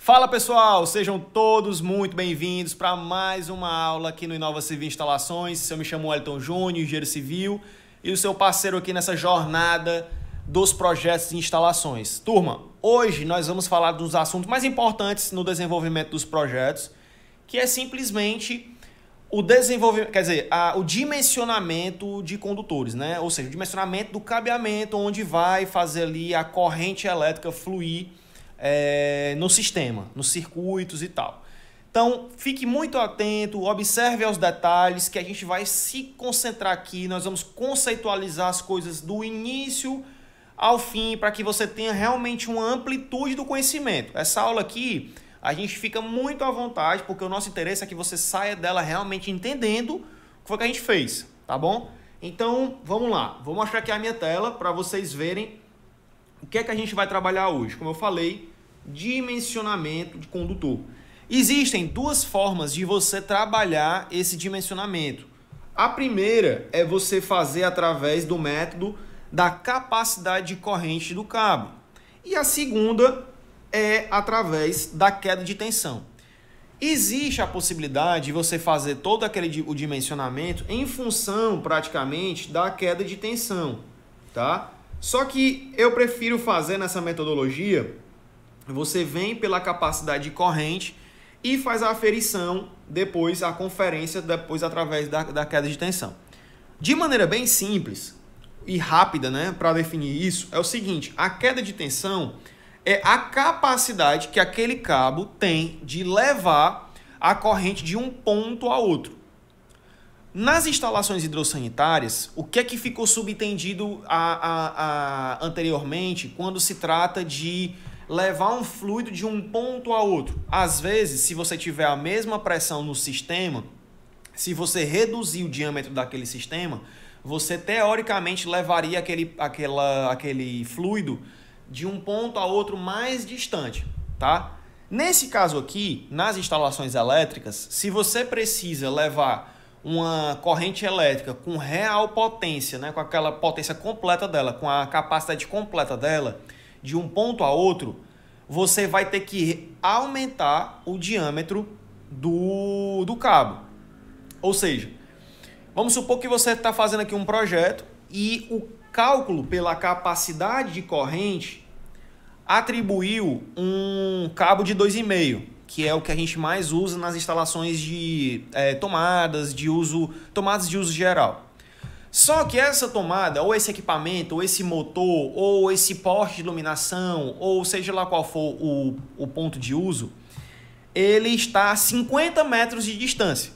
Fala pessoal, sejam todos muito bem-vindos para mais uma aula aqui no Inova Civil Instalações. Eu me chamo Elton Júnior, engenheiro civil, e o seu parceiro aqui nessa jornada dos projetos de instalações. Turma, hoje nós vamos falar dos assuntos mais importantes no desenvolvimento dos projetos, que é simplesmente o desenvolvimento, quer dizer, a, o dimensionamento de condutores, né? Ou seja, o dimensionamento do cabeamento onde vai fazer ali a corrente elétrica fluir é, no sistema, nos circuitos e tal. Então, fique muito atento, observe aos detalhes que a gente vai se concentrar aqui, nós vamos conceitualizar as coisas do início ao fim para que você tenha realmente uma amplitude do conhecimento. Essa aula aqui, a gente fica muito à vontade, porque o nosso interesse é que você saia dela realmente entendendo o que foi que a gente fez, tá bom? Então, vamos lá. Vou mostrar aqui a minha tela para vocês verem o que é que a gente vai trabalhar hoje? Como eu falei, dimensionamento de condutor. Existem duas formas de você trabalhar esse dimensionamento. A primeira é você fazer através do método da capacidade de corrente do cabo. E a segunda é através da queda de tensão. Existe a possibilidade de você fazer todo aquele o dimensionamento em função praticamente da queda de tensão, tá? Só que eu prefiro fazer nessa metodologia, você vem pela capacidade de corrente e faz a aferição depois, a conferência depois através da, da queda de tensão. De maneira bem simples e rápida, né, para definir isso, é o seguinte, a queda de tensão é a capacidade que aquele cabo tem de levar a corrente de um ponto a outro. Nas instalações hidrossanitárias, o que é que ficou subentendido a, a, a, anteriormente quando se trata de levar um fluido de um ponto a outro? Às vezes, se você tiver a mesma pressão no sistema, se você reduzir o diâmetro daquele sistema, você teoricamente levaria aquele, aquela, aquele fluido de um ponto a outro mais distante, tá? Nesse caso aqui, nas instalações elétricas, se você precisa levar uma corrente elétrica com real potência, né, com aquela potência completa dela, com a capacidade completa dela, de um ponto a outro, você vai ter que aumentar o diâmetro do, do cabo. Ou seja, vamos supor que você está fazendo aqui um projeto e o cálculo pela capacidade de corrente atribuiu um cabo de 2,5 que é o que a gente mais usa nas instalações de é, tomadas de uso, tomadas de uso geral. Só que essa tomada, ou esse equipamento, ou esse motor, ou esse porte de iluminação, ou seja lá qual for o, o ponto de uso, ele está a 50 metros de distância.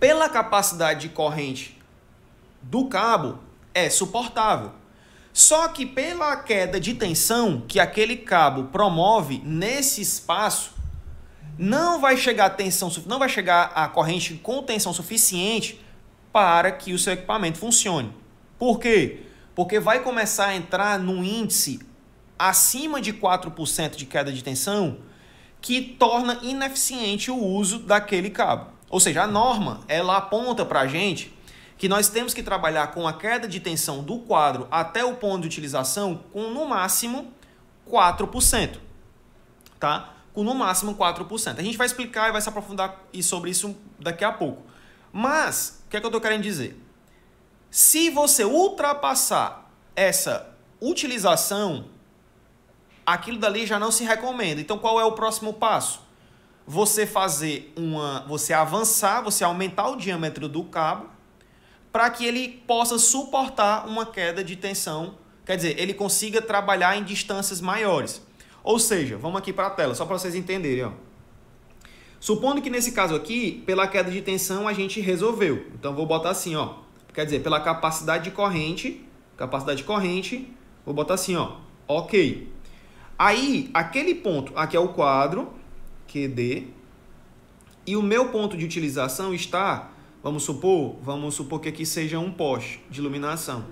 Pela capacidade de corrente do cabo, é suportável. Só que pela queda de tensão que aquele cabo promove nesse espaço, não vai chegar tensão, não vai chegar a corrente com tensão suficiente para que o seu equipamento funcione. Por quê? Porque vai começar a entrar num índice acima de 4% de queda de tensão que torna ineficiente o uso daquele cabo. Ou seja, a norma, ela aponta para a gente que nós temos que trabalhar com a queda de tensão do quadro até o ponto de utilização com no máximo 4%, tá? com no máximo 4%. A gente vai explicar e vai se aprofundar sobre isso daqui a pouco. Mas, o que é que eu estou querendo dizer? Se você ultrapassar essa utilização, aquilo dali já não se recomenda. Então, qual é o próximo passo? Você fazer uma. Você avançar, você aumentar o diâmetro do cabo para que ele possa suportar uma queda de tensão. Quer dizer, ele consiga trabalhar em distâncias maiores. Ou seja, vamos aqui para a tela, só para vocês entenderem. Ó. Supondo que nesse caso aqui, pela queda de tensão, a gente resolveu. Então, vou botar assim, ó. Quer dizer, pela capacidade de corrente, capacidade de corrente, vou botar assim, ó. Ok. Aí, aquele ponto, aqui é o quadro, QD, e o meu ponto de utilização está, vamos supor, vamos supor que aqui seja um poste de iluminação,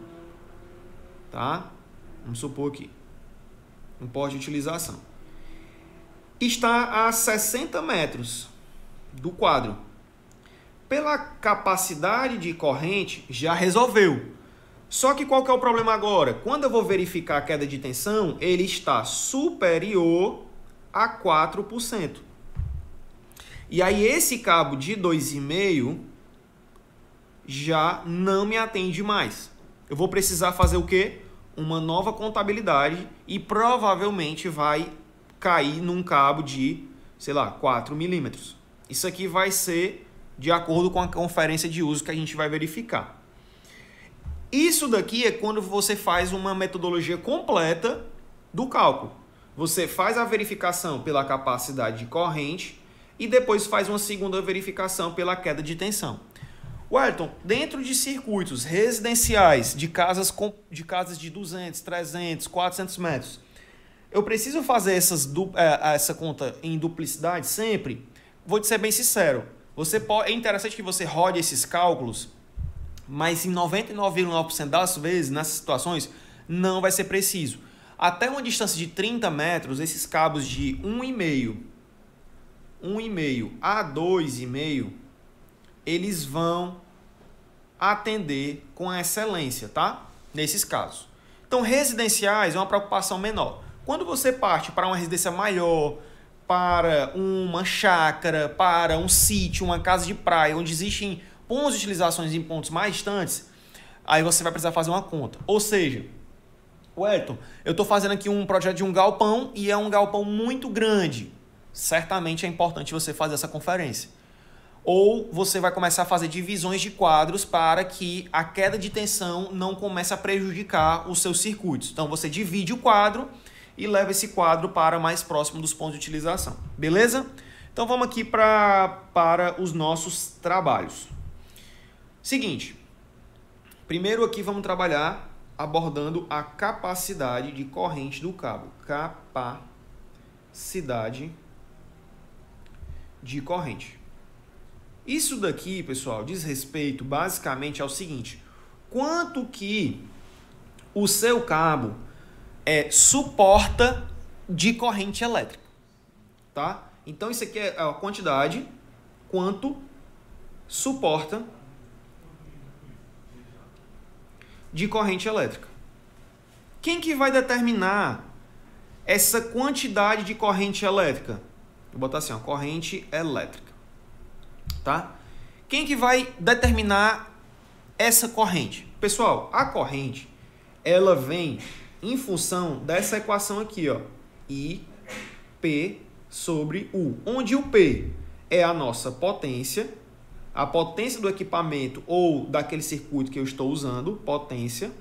tá? Vamos supor aqui um pós de utilização. Está a 60 metros do quadro. Pela capacidade de corrente, já resolveu. Só que qual que é o problema agora? Quando eu vou verificar a queda de tensão, ele está superior a 4%. E aí esse cabo de 2,5 já não me atende mais. Eu vou precisar fazer o quê? uma nova contabilidade e provavelmente vai cair num cabo de, sei lá, 4 milímetros. Isso aqui vai ser de acordo com a conferência de uso que a gente vai verificar. Isso daqui é quando você faz uma metodologia completa do cálculo. Você faz a verificação pela capacidade de corrente e depois faz uma segunda verificação pela queda de tensão. Wellington, dentro de circuitos residenciais, de casas, com, de, casas de 200, 300, 400 metros, eu preciso fazer essas, é, essa conta em duplicidade sempre? Vou te ser bem sincero. Você pode, é interessante que você rode esses cálculos, mas em 99,9% das vezes, nessas situações, não vai ser preciso. Até uma distância de 30 metros, esses cabos de 1,5, 1,5 a 2,5, eles vão atender com excelência, tá? Nesses casos. Então, residenciais é uma preocupação menor. Quando você parte para uma residência maior, para uma chácara, para um sítio, uma casa de praia, onde existem pontos utilizações em pontos mais distantes, aí você vai precisar fazer uma conta. Ou seja, Wellington, eu estou fazendo aqui um projeto de um galpão e é um galpão muito grande. Certamente é importante você fazer essa conferência ou você vai começar a fazer divisões de quadros para que a queda de tensão não comece a prejudicar os seus circuitos. Então você divide o quadro e leva esse quadro para mais próximo dos pontos de utilização. Beleza? Então vamos aqui pra, para os nossos trabalhos. Seguinte, primeiro aqui vamos trabalhar abordando a capacidade de corrente do cabo. Capacidade de corrente. Isso daqui, pessoal, diz respeito basicamente ao seguinte: quanto que o seu cabo é, suporta de corrente elétrica, tá? Então isso aqui é a quantidade quanto suporta de corrente elétrica. Quem que vai determinar essa quantidade de corrente elétrica? Vou botar assim, ó, corrente elétrica tá? Quem que vai determinar essa corrente? Pessoal, a corrente ela vem em função dessa equação aqui, ó, I P sobre U, onde o P é a nossa potência, a potência do equipamento ou daquele circuito que eu estou usando, potência.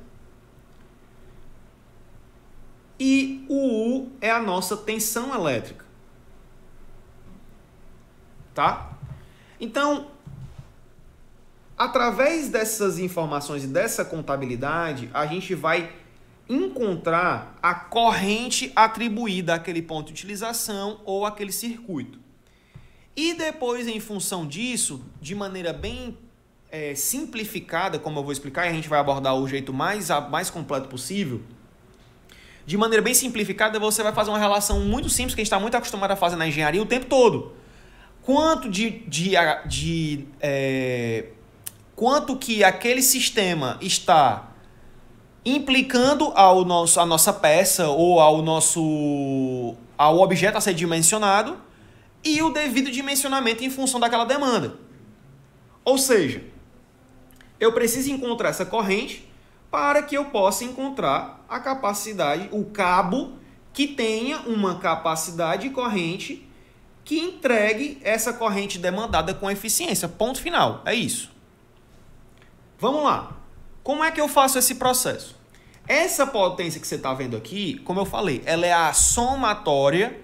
E o U é a nossa tensão elétrica. Tá? Então, através dessas informações e dessa contabilidade, a gente vai encontrar a corrente atribuída àquele ponto de utilização ou àquele circuito. E depois, em função disso, de maneira bem é, simplificada, como eu vou explicar, e a gente vai abordar o jeito mais, mais completo possível, de maneira bem simplificada, você vai fazer uma relação muito simples que a gente está muito acostumado a fazer na engenharia o tempo todo quanto de, de, de é, quanto que aquele sistema está implicando ao nosso, a nossa peça ou ao nosso ao objeto a ser dimensionado e o devido dimensionamento em função daquela demanda. Ou seja, eu preciso encontrar essa corrente para que eu possa encontrar a capacidade, o cabo que tenha uma capacidade corrente que entregue essa corrente demandada com eficiência. Ponto final. É isso. Vamos lá. Como é que eu faço esse processo? Essa potência que você está vendo aqui, como eu falei, ela é a somatória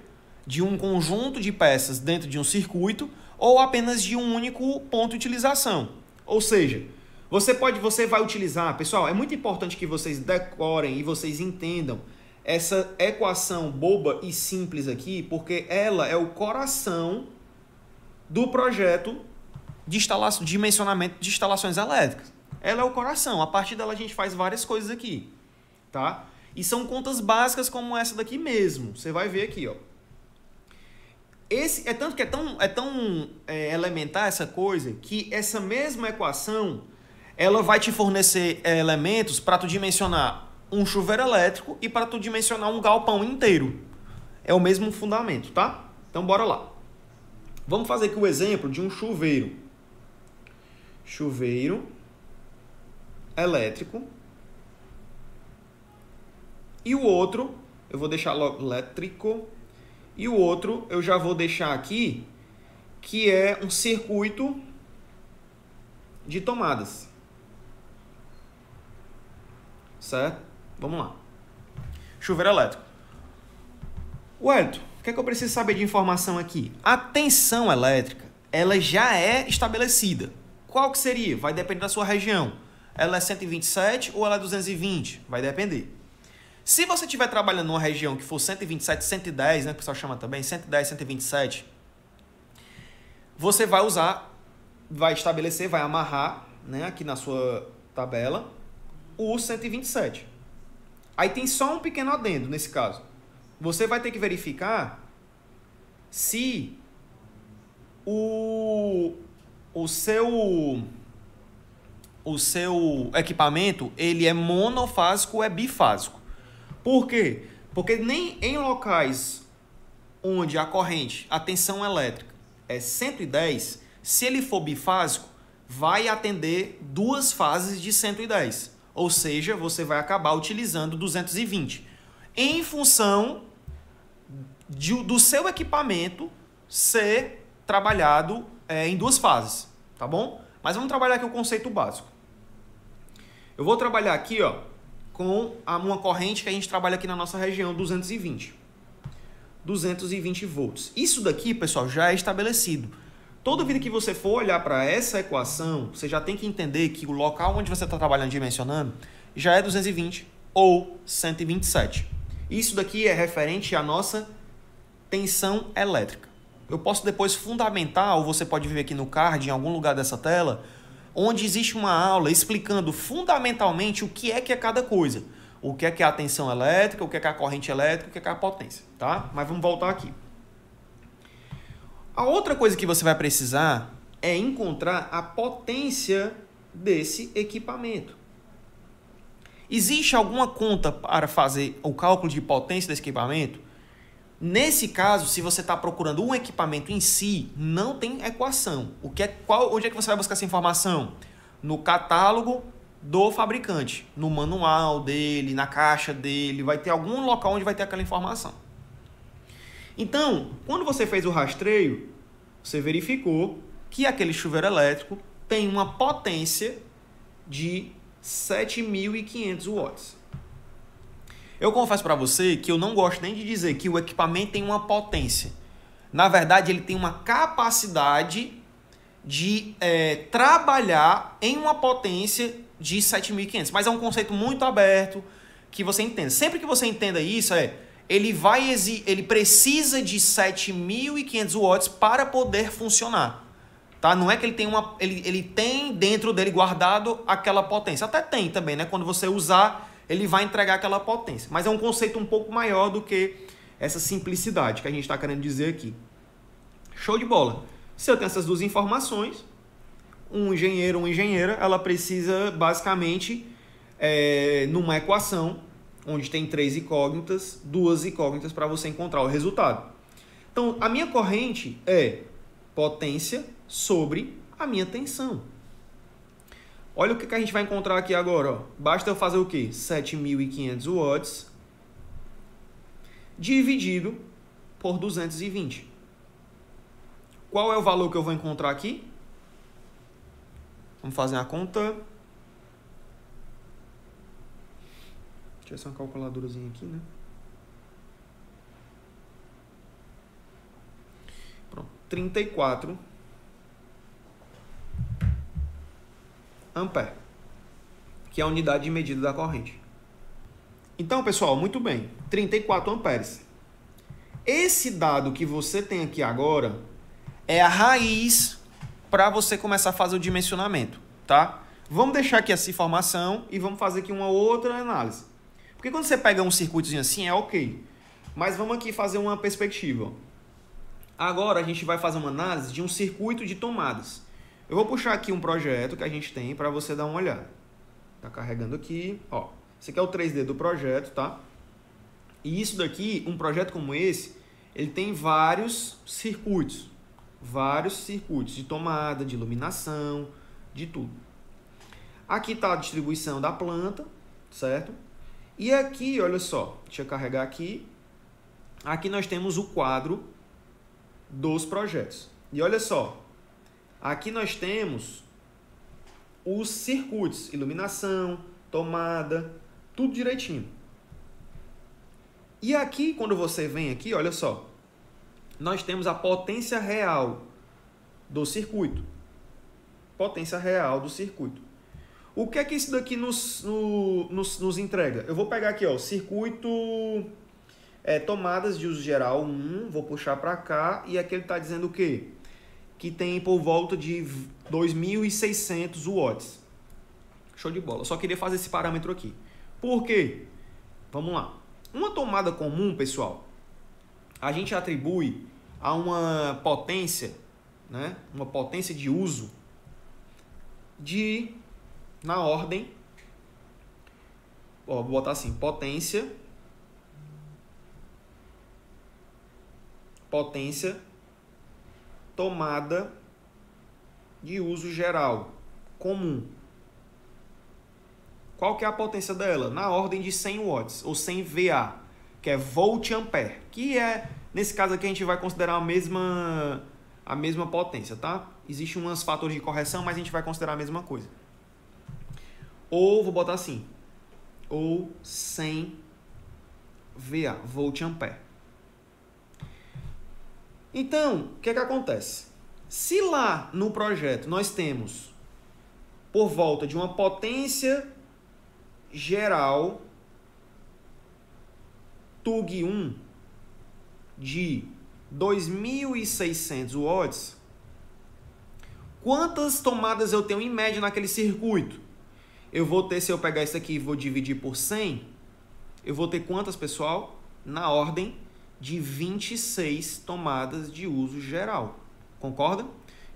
de um conjunto de peças dentro de um circuito ou apenas de um único ponto de utilização. Ou seja, você pode, você vai utilizar, pessoal, é muito importante que vocês decorem e vocês entendam essa equação boba e simples aqui, porque ela é o coração do projeto de instalação, dimensionamento de instalações elétricas. Ela é o coração. A partir dela a gente faz várias coisas aqui, tá? E são contas básicas como essa daqui mesmo. Você vai ver aqui, ó. Esse é tanto que é tão, é tão é, elementar essa coisa que essa mesma equação ela vai te fornecer é, elementos para tu dimensionar um chuveiro elétrico e para tu dimensionar um galpão inteiro. É o mesmo fundamento, tá? Então bora lá. Vamos fazer aqui o exemplo de um chuveiro. Chuveiro elétrico. E o outro, eu vou deixar logo elétrico. E o outro eu já vou deixar aqui que é um circuito de tomadas. Certo? Vamos lá. Chuveiro elétrico. Wellington, o que é que eu preciso saber de informação aqui? A tensão elétrica, ela já é estabelecida. Qual que seria? Vai depender da sua região. Ela é 127 ou ela é 220? Vai depender. Se você estiver trabalhando numa região que for 127, 110, né, que o pessoal chama também, 110, 127, você vai usar, vai estabelecer, vai amarrar né, aqui na sua tabela o 127. Aí tem só um pequeno adendo nesse caso. Você vai ter que verificar se o, o seu o seu equipamento ele é monofásico ou é bifásico. Por quê? Porque nem em locais onde a corrente, a tensão elétrica é 110, se ele for bifásico, vai atender duas fases de 110 ou seja, você vai acabar utilizando 220. Em função de, do seu equipamento ser trabalhado é, em duas fases, tá bom? Mas vamos trabalhar aqui o conceito básico. Eu vou trabalhar aqui ó, com uma corrente que a gente trabalha aqui na nossa região, 220. 220 volts. Isso daqui, pessoal, já é estabelecido. Toda vida que você for olhar para essa equação, você já tem que entender que o local onde você está trabalhando dimensionando já é 220 ou 127. Isso daqui é referente à nossa tensão elétrica. Eu posso depois fundamentar, ou você pode ver aqui no card, em algum lugar dessa tela, onde existe uma aula explicando fundamentalmente o que é que é cada coisa. O que é que é a tensão elétrica, o que é que é a corrente elétrica, o que é que é a potência, tá? Mas vamos voltar aqui. A outra coisa que você vai precisar é encontrar a potência desse equipamento. Existe alguma conta para fazer o cálculo de potência desse equipamento? Nesse caso, se você está procurando um equipamento em si, não tem equação. O que é qual? Onde é que você vai buscar essa informação? No catálogo do fabricante, no manual dele, na caixa dele, vai ter algum local onde vai ter aquela informação. Então, quando você fez o rastreio, você verificou que aquele chuveiro elétrico tem uma potência de 7.500 watts. Eu confesso para você que eu não gosto nem de dizer que o equipamento tem uma potência. Na verdade, ele tem uma capacidade de é, trabalhar em uma potência de 7.500. Mas é um conceito muito aberto que você entenda. Sempre que você entenda isso, é ele vai ele precisa de 7.500 watts para poder funcionar. Tá? Não é que ele tem uma ele, ele tem dentro dele guardado aquela potência. Até tem também, né? Quando você usar, ele vai entregar aquela potência, mas é um conceito um pouco maior do que essa simplicidade que a gente está querendo dizer aqui. Show de bola. Se eu tenho essas duas informações, um engenheiro uma engenheira, ela precisa basicamente é, numa equação onde tem três incógnitas, duas incógnitas para você encontrar o resultado. Então, a minha corrente é potência sobre a minha tensão. Olha o que, que a gente vai encontrar aqui agora. Ó. Basta eu fazer o quê? 7.500 watts dividido por 220. Qual é o valor que eu vou encontrar aqui? Vamos fazer a conta. tivesse uma calculadorazinha aqui, né? Pronto, 34 ampere, que é a unidade de medida da corrente. Então, pessoal, muito bem, 34 amperes. Esse dado que você tem aqui agora é a raiz para você começar a fazer o dimensionamento, tá? Vamos deixar aqui essa informação e vamos fazer aqui uma outra análise. Porque quando você pega um circuitozinho assim, é ok. Mas vamos aqui fazer uma perspectiva. Agora a gente vai fazer uma análise de um circuito de tomadas. Eu vou puxar aqui um projeto que a gente tem para você dar uma olhada. Tá carregando aqui, ó. Esse aqui é o 3D do projeto, tá? E isso daqui, um projeto como esse, ele tem vários circuitos. Vários circuitos de tomada, de iluminação, de tudo. Aqui está a distribuição da planta, certo? E aqui, olha só, deixa eu carregar aqui. Aqui nós temos o quadro dos projetos. E olha só, aqui nós temos os circuitos, iluminação, tomada, tudo direitinho. E aqui, quando você vem aqui, olha só, nós temos a potência real do circuito. Potência real do circuito. O que é que isso daqui nos, no, nos, nos entrega? Eu vou pegar aqui, ó, circuito é, tomadas de uso geral 1, vou puxar para cá, e aqui ele está dizendo o quê? Que tem por volta de 2.600 watts. Show de bola. Só queria fazer esse parâmetro aqui. Por quê? Vamos lá. Uma tomada comum, pessoal, a gente atribui a uma potência, né? uma potência de uso de na ordem. Ó, vou botar assim: potência. Potência tomada de uso geral comum. Qual que é a potência dela? Na ordem de 100 watts ou 100 VA, que é volt ampere, que é nesse caso aqui a gente vai considerar a mesma a mesma potência, tá? Existem uns fatores de correção, mas a gente vai considerar a mesma coisa. Ou vou botar assim. Ou 100 VA, volt ampere. Então, o que é que acontece? Se lá no projeto nós temos por volta de uma potência geral TUG 1 de 2600 watts, quantas tomadas eu tenho em média naquele circuito? Eu vou ter, se eu pegar isso aqui e vou dividir por 100, eu vou ter quantas, pessoal? Na ordem de 26 tomadas de uso geral. Concorda?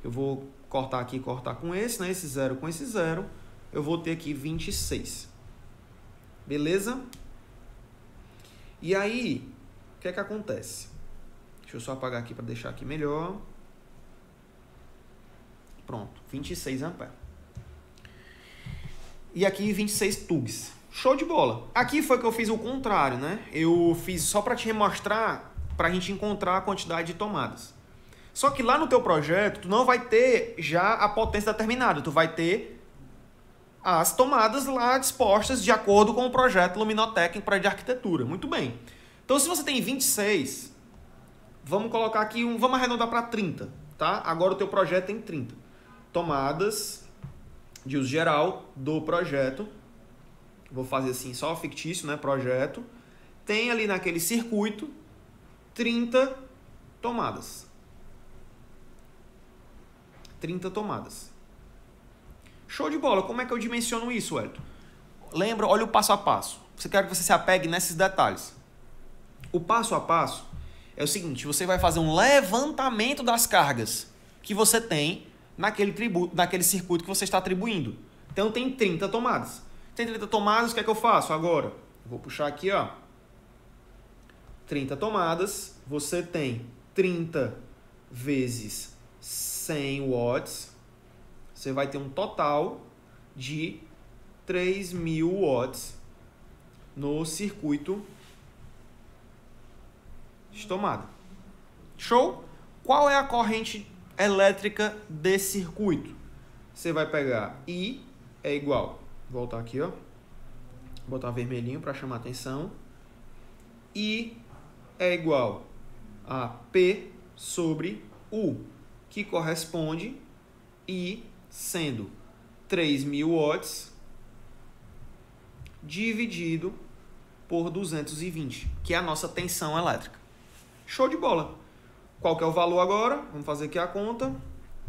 Eu vou cortar aqui, cortar com esse, né? Esse zero com esse zero. Eu vou ter aqui 26. Beleza? E aí, o que é que acontece? Deixa eu só apagar aqui para deixar aqui melhor. Pronto, 26 amperes e aqui 26 tugs. Show de bola. Aqui foi que eu fiz o contrário, né? Eu fiz só para te mostrar, para a gente encontrar a quantidade de tomadas. Só que lá no teu projeto, tu não vai ter já a potência determinada, tu vai ter as tomadas lá dispostas de acordo com o projeto luminotécnico para de arquitetura. Muito bem. Então, se você tem 26, vamos colocar aqui um, vamos arredondar para 30, tá? Agora o teu projeto tem 30 tomadas de uso geral do projeto. Vou fazer assim, só fictício, né? Projeto. Tem ali naquele circuito 30 tomadas. 30 tomadas. Show de bola. Como é que eu dimensiono isso, Elton? Lembra, olha o passo a passo. Você quer que você se apegue nesses detalhes. O passo a passo é o seguinte: você vai fazer um levantamento das cargas que você tem naquele, tributo, naquele circuito que você está atribuindo. Então tem 30 tomadas. Tem 30 tomadas, o que é que eu faço agora? vou puxar aqui, ó. 30 tomadas, você tem 30 vezes 100 watts, você vai ter um total de 3000 watts no circuito de tomada. Show? Qual é a corrente elétrica de circuito. Você vai pegar I é igual, voltar aqui, ó, botar vermelhinho para chamar atenção. I é igual a P sobre U, que corresponde I sendo 3.000 watts dividido por 220, que é a nossa tensão elétrica. Show de bola! Qual que é o valor agora? Vamos fazer aqui a conta.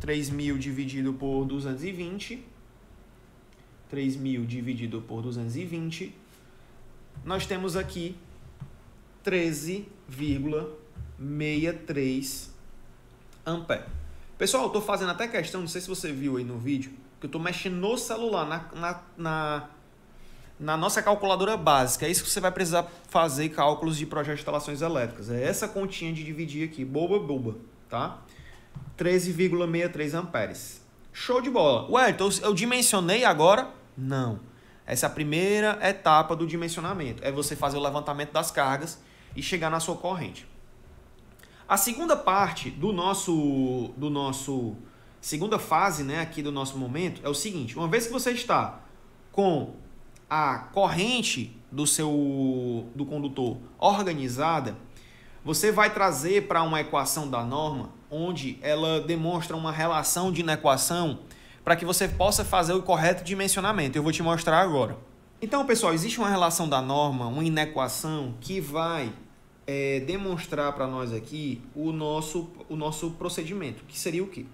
3.000 dividido por 220. 3.000 dividido por 220. Nós temos aqui 13,63 ampere. Pessoal, eu estou fazendo até questão, não sei se você viu aí no vídeo, que eu estou mexendo no celular, na, na, na na nossa calculadora básica. É isso que você vai precisar fazer cálculos de projeto de instalações elétricas. É essa continha de dividir aqui, boba, boba, tá? 13,63 amperes. Show de bola. Ué, então eu dimensionei agora? Não. Essa é a primeira etapa do dimensionamento. É você fazer o levantamento das cargas e chegar na sua corrente. A segunda parte do nosso, do nosso segunda fase, né, aqui do nosso momento é o seguinte: uma vez que você está com a corrente do seu do condutor organizada, você vai trazer para uma equação da norma onde ela demonstra uma relação de inequação para que você possa fazer o correto dimensionamento. Eu vou te mostrar agora. Então, pessoal, existe uma relação da norma, uma inequação que vai é, demonstrar para nós aqui o nosso, o nosso procedimento, que seria o quê?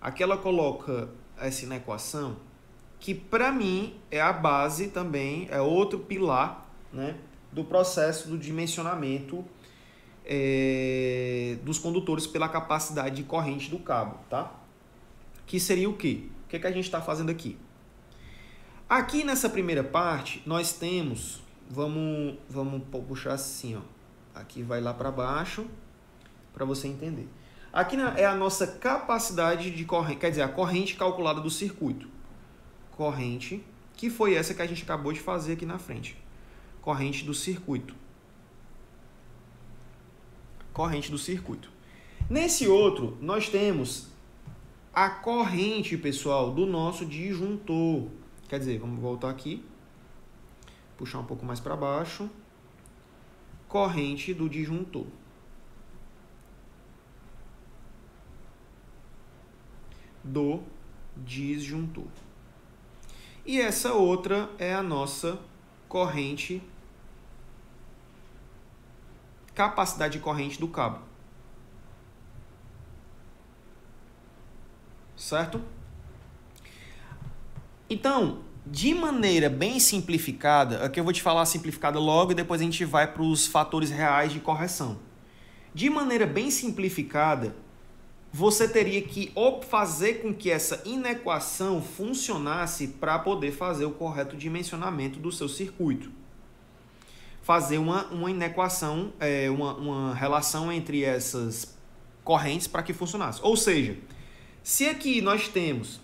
Aqui ela coloca essa inequação que para mim é a base também, é outro pilar né, do processo do dimensionamento é, dos condutores pela capacidade de corrente do cabo, tá? Que seria o quê? O que, é que a gente está fazendo aqui? Aqui nessa primeira parte, nós temos, vamos, vamos puxar assim, ó. Aqui vai lá para baixo, para você entender. Aqui é a nossa capacidade de corrente, quer dizer, a corrente calculada do circuito corrente, que foi essa que a gente acabou de fazer aqui na frente. Corrente do circuito. Corrente do circuito. Nesse outro, nós temos a corrente, pessoal, do nosso disjuntor. Quer dizer, vamos voltar aqui, puxar um pouco mais para baixo. Corrente do disjuntor. Do disjuntor. E essa outra é a nossa corrente, capacidade de corrente do cabo. Certo? Então, de maneira bem simplificada, aqui eu vou te falar simplificada logo e depois a gente vai para os fatores reais de correção. De maneira bem simplificada, você teria que fazer com que essa inequação funcionasse para poder fazer o correto dimensionamento do seu circuito. Fazer uma, uma inequação, é, uma, uma relação entre essas correntes para que funcionasse. Ou seja, se aqui nós temos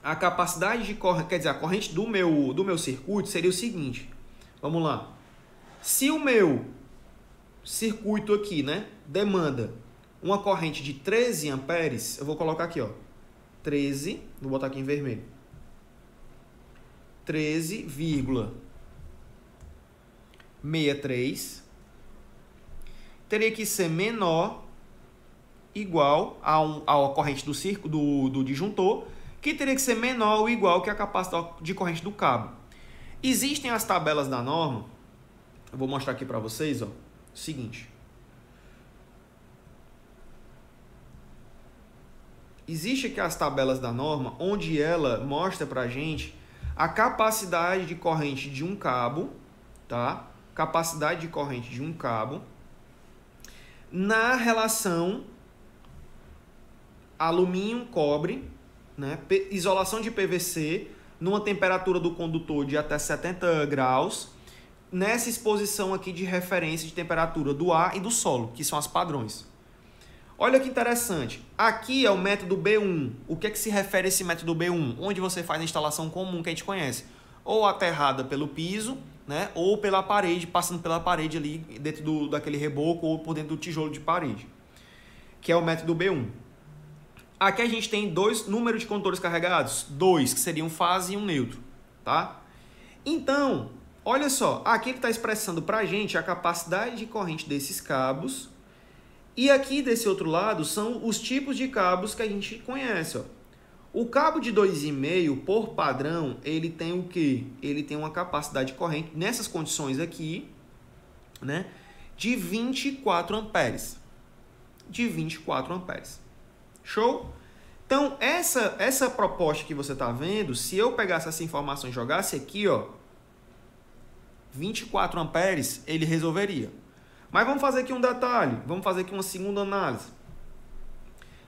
a capacidade de corrente, quer dizer, a corrente do meu, do meu circuito seria o seguinte. Vamos lá. Se o meu circuito aqui, né, demanda uma corrente de 13 amperes, eu vou colocar aqui, ó. 13, vou botar aqui em vermelho. 13,63 teria que ser menor igual a, um, a corrente do, circo, do, do disjuntor, que teria que ser menor ou igual que a capacidade de corrente do cabo. Existem as tabelas da norma, eu vou mostrar aqui para vocês, ó, seguinte. Existe as tabelas da norma onde ela mostra a gente a capacidade de corrente de um cabo, tá? Capacidade de corrente de um cabo na relação alumínio cobre, né? Isolação de PVC numa temperatura do condutor de até 70 graus, nessa exposição aqui de referência de temperatura do ar e do solo, que são as padrões. Olha que interessante. Aqui é o método B1. O que é que se refere a esse método B1? Onde você faz a instalação comum que a gente conhece. Ou aterrada pelo piso, né? ou pela parede, passando pela parede ali dentro do, daquele reboco ou por dentro do tijolo de parede. Que é o método B1. Aqui a gente tem dois números de condutores carregados. Dois, que seriam fase e um neutro. Tá? Então, olha só. Aqui que está expressando para a gente a capacidade de corrente desses cabos e aqui desse outro lado são os tipos de cabos que a gente conhece. Ó. O cabo de 2,5, por padrão, ele tem o quê? Ele tem uma capacidade de corrente, nessas condições aqui, né? De 24 amperes. De 24 amperes. Show? Então, essa, essa proposta que você está vendo, se eu pegasse essa informação e jogasse aqui, ó, 24 amperes, ele resolveria. Mas vamos fazer aqui um detalhe, vamos fazer aqui uma segunda análise.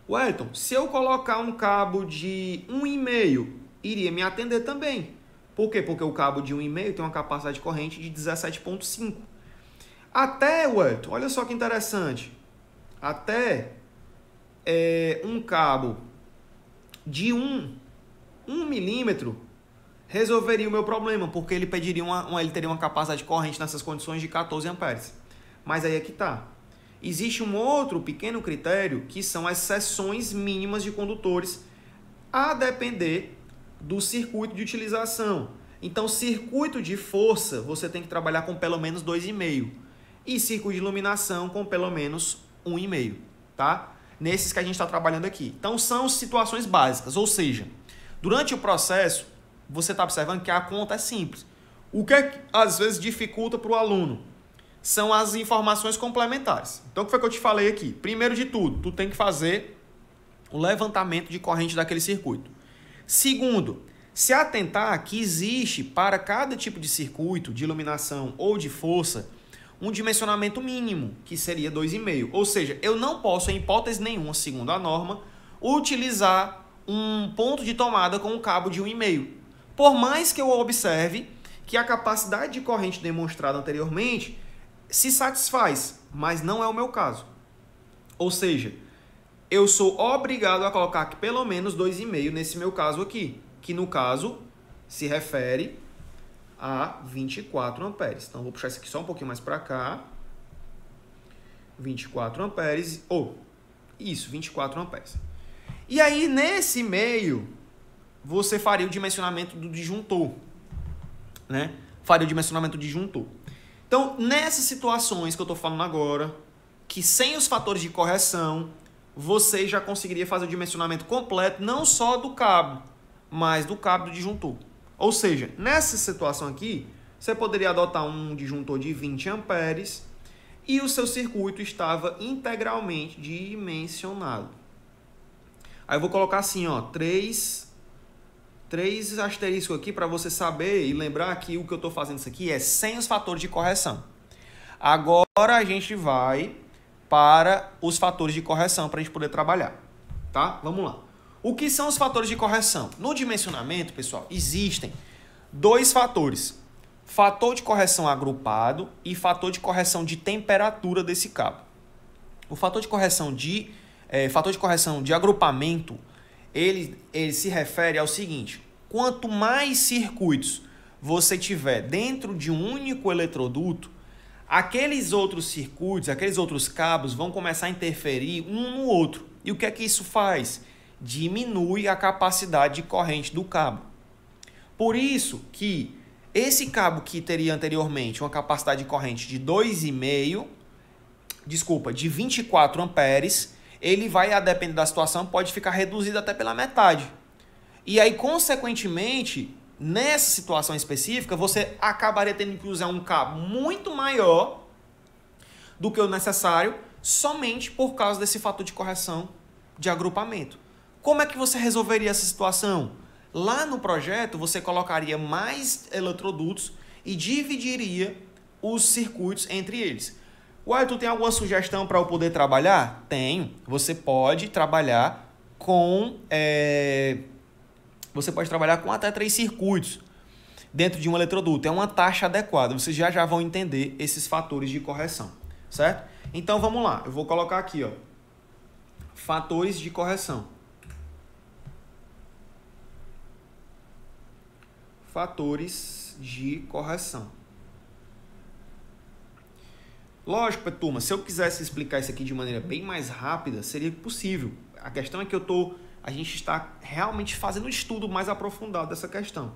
Wellington, se eu colocar um cabo de 1,5, iria me atender também. Por quê? Porque o cabo de 1,5 tem uma capacidade de corrente de 17,5. Até, Wellington, olha só que interessante. Até é, um cabo de 1, 1 milímetro resolveria o meu problema, porque ele pediria uma, uma, ele teria uma capacidade de corrente nessas condições de 14 amperes. Mas aí é que tá. Existe um outro pequeno critério que são as sessões mínimas de condutores, a depender do circuito de utilização. Então, circuito de força, você tem que trabalhar com pelo menos 2,5. E circuito de iluminação com pelo menos 1,5, tá? Nesses que a gente está trabalhando aqui. Então, são situações básicas, ou seja, durante o processo, você está observando que a conta é simples. O que, é que às vezes dificulta para o aluno? são as informações complementares. Então, o que foi que eu te falei aqui? Primeiro de tudo, tu tem que fazer o levantamento de corrente daquele circuito. Segundo, se atentar que existe para cada tipo de circuito, de iluminação ou de força, um dimensionamento mínimo, que seria 2,5. Ou seja, eu não posso, em hipótese nenhuma, segundo a norma, utilizar um ponto de tomada com um cabo de 1,5. Por mais que eu observe que a capacidade de corrente demonstrada anteriormente se satisfaz, mas não é o meu caso. Ou seja, eu sou obrigado a colocar aqui pelo menos 2,5 nesse meu caso aqui, que no caso se refere a 24 amperes. Então, vou puxar isso aqui só um pouquinho mais para cá. 24 amperes, ou isso, 24 amperes. E aí, nesse meio, você faria o dimensionamento do disjuntor, né? Faria o dimensionamento do disjuntor. Então, nessas situações que eu estou falando agora, que sem os fatores de correção, você já conseguiria fazer o dimensionamento completo, não só do cabo, mas do cabo do disjuntor. Ou seja, nessa situação aqui, você poderia adotar um disjuntor de 20 amperes e o seu circuito estava integralmente dimensionado. Aí eu vou colocar assim, ó, 3 três asteriscos aqui para você saber e lembrar que o que eu estou fazendo isso aqui é sem os fatores de correção. Agora a gente vai para os fatores de correção para a gente poder trabalhar, tá? Vamos lá. O que são os fatores de correção? No dimensionamento, pessoal, existem dois fatores: fator de correção agrupado e fator de correção de temperatura desse cabo. O fator de correção de é, fator de correção de agrupamento ele, ele se refere ao seguinte: quanto mais circuitos você tiver dentro de um único eletroduto, aqueles outros circuitos, aqueles outros cabos vão começar a interferir um no outro. E o que é que isso faz? Diminui a capacidade de corrente do cabo. Por isso que esse cabo que teria anteriormente uma capacidade de corrente de 2,5, desculpa, de 24 amperes, ele vai, a depender da situação, pode ficar reduzido até pela metade. E aí, consequentemente, nessa situação específica, você acabaria tendo que usar um cabo muito maior do que o necessário, somente por causa desse fator de correção de agrupamento. Como é que você resolveria essa situação? Lá no projeto, você colocaria mais eletrodutos e dividiria os circuitos entre eles. Uai, tu tem alguma sugestão para eu poder trabalhar? Tenho. Você pode trabalhar com. É... Você pode trabalhar com até três circuitos dentro de um eletroduto. É uma taxa adequada. Vocês já já vão entender esses fatores de correção, certo? Então vamos lá. Eu vou colocar aqui, ó. Fatores de correção. Fatores de correção. Lógico, turma, se eu quisesse explicar isso aqui de maneira bem mais rápida, seria possível. A questão é que eu tô, a gente está realmente fazendo um estudo mais aprofundado dessa questão,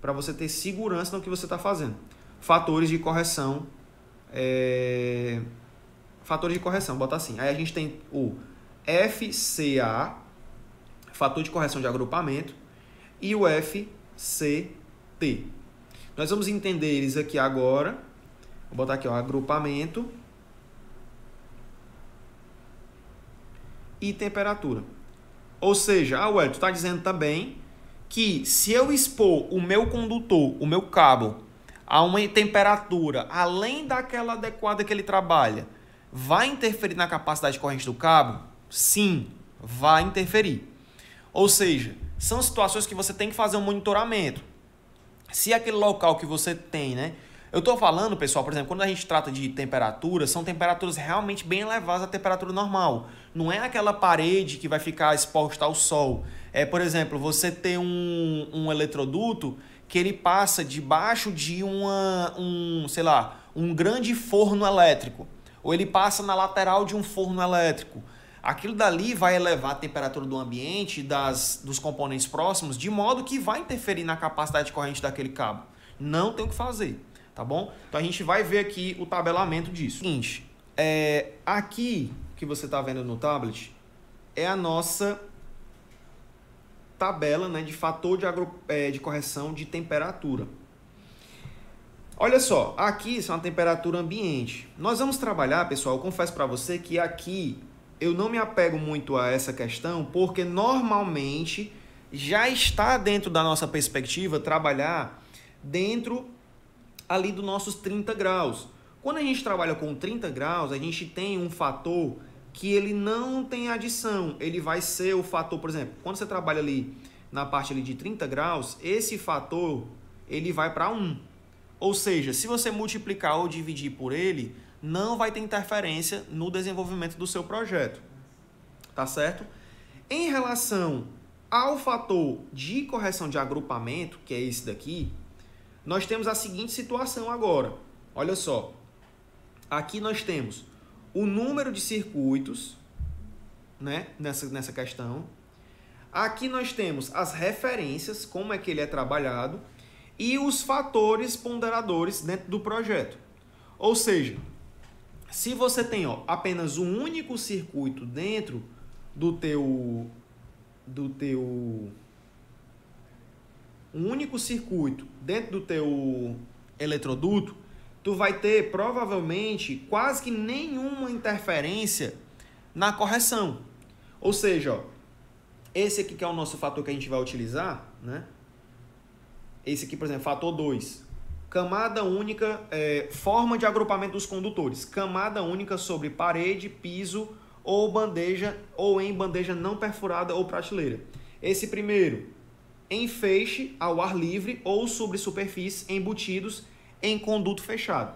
para você ter segurança no que você está fazendo. Fatores de correção, é... fatores de correção, bota assim. Aí a gente tem o FCA, fator de correção de agrupamento, e o FCT. Nós vamos entender eles aqui agora Vou botar aqui, ó, agrupamento e temperatura. Ou seja, ah, ué, tu está dizendo também que se eu expor o meu condutor, o meu cabo, a uma temperatura além daquela adequada que ele trabalha, vai interferir na capacidade de corrente do cabo? Sim, vai interferir. Ou seja, são situações que você tem que fazer um monitoramento. Se aquele local que você tem, né, eu estou falando, pessoal, por exemplo, quando a gente trata de temperatura, são temperaturas realmente bem elevadas à temperatura normal. Não é aquela parede que vai ficar exposta ao sol. É, por exemplo, você ter um, um eletroduto que ele passa debaixo de uma, um, sei lá, um grande forno elétrico. Ou ele passa na lateral de um forno elétrico. Aquilo dali vai elevar a temperatura do ambiente, das, dos componentes próximos, de modo que vai interferir na capacidade de corrente daquele cabo. Não tem o que fazer tá bom? Então a gente vai ver aqui o tabelamento disso. Seguinte, é, aqui que você está vendo no tablet é a nossa tabela né, de fator de, agro, é, de correção de temperatura. Olha só, aqui isso é uma temperatura ambiente. Nós vamos trabalhar, pessoal, eu confesso para você que aqui eu não me apego muito a essa questão, porque normalmente já está dentro da nossa perspectiva trabalhar dentro ali dos nossos 30 graus. Quando a gente trabalha com 30 graus, a gente tem um fator que ele não tem adição, ele vai ser o fator, por exemplo, quando você trabalha ali na parte ali de 30 graus, esse fator ele vai para 1. Ou seja, se você multiplicar ou dividir por ele, não vai ter interferência no desenvolvimento do seu projeto. Tá certo? Em relação ao fator de correção de agrupamento, que é esse daqui, nós temos a seguinte situação agora. Olha só. Aqui nós temos o número de circuitos, né? Nessa, nessa questão. Aqui nós temos as referências, como é que ele é trabalhado, e os fatores ponderadores dentro do projeto. Ou seja, se você tem ó, apenas um único circuito dentro do teu do teu um único circuito dentro do teu eletroduto, tu vai ter provavelmente quase que nenhuma interferência na correção. Ou seja, ó, esse aqui que é o nosso fator que a gente vai utilizar, né? Esse aqui, por exemplo, fator 2. Camada única, é, forma de agrupamento dos condutores. Camada única sobre parede, piso ou bandeja ou em bandeja não perfurada ou prateleira. Esse primeiro enfeixe ao ar livre ou sobre superfícies embutidos em conduto fechado.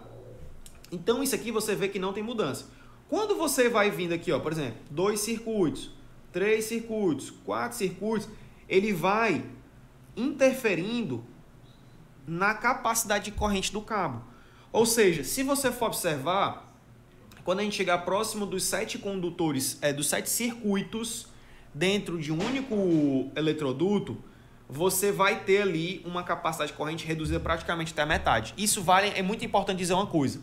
Então isso aqui você vê que não tem mudança. Quando você vai vindo aqui, ó, por exemplo, dois circuitos, três circuitos, quatro circuitos, ele vai interferindo na capacidade de corrente do cabo. Ou seja, se você for observar, quando a gente chegar próximo dos sete condutores, é, dos sete circuitos dentro de um único eletroduto, você vai ter ali uma capacidade de corrente reduzida praticamente até a metade. Isso vale, é muito importante dizer uma coisa.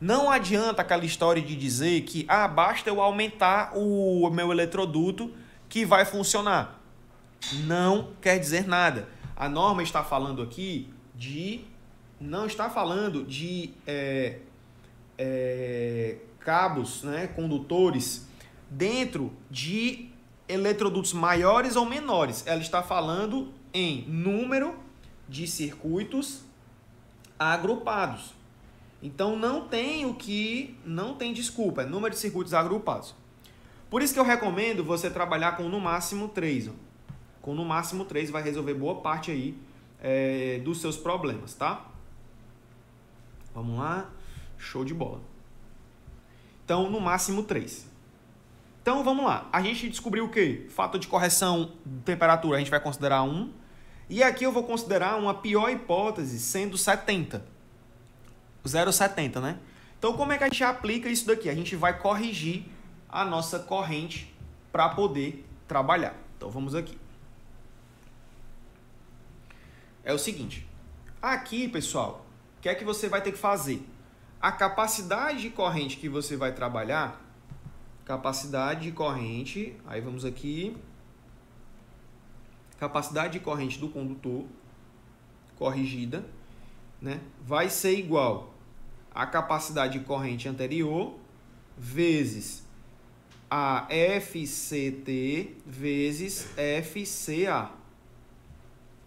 Não adianta aquela história de dizer que ah, basta eu aumentar o meu eletroduto que vai funcionar. Não quer dizer nada. A norma está falando aqui de. Não está falando de é, é, cabos, né, condutores, dentro de eletrodutos maiores ou menores. Ela está falando em número de circuitos agrupados. Então não tem o que, não tem desculpa, é número de circuitos agrupados. Por isso que eu recomendo você trabalhar com no máximo 3. Com no máximo 3 vai resolver boa parte aí é, dos seus problemas, tá? Vamos lá, show de bola. Então no máximo 3. Então vamos lá, a gente descobriu o que? Fator de correção de temperatura a gente vai considerar 1. Um e aqui eu vou considerar uma pior hipótese sendo 70. 0,70, né? Então, como é que a gente aplica isso daqui? A gente vai corrigir a nossa corrente para poder trabalhar. Então, vamos aqui. É o seguinte. Aqui, pessoal, o que é que você vai ter que fazer? A capacidade de corrente que você vai trabalhar, capacidade de corrente, aí vamos aqui, capacidade de corrente do condutor corrigida, né, vai ser igual à capacidade de corrente anterior vezes a FCT vezes FCA,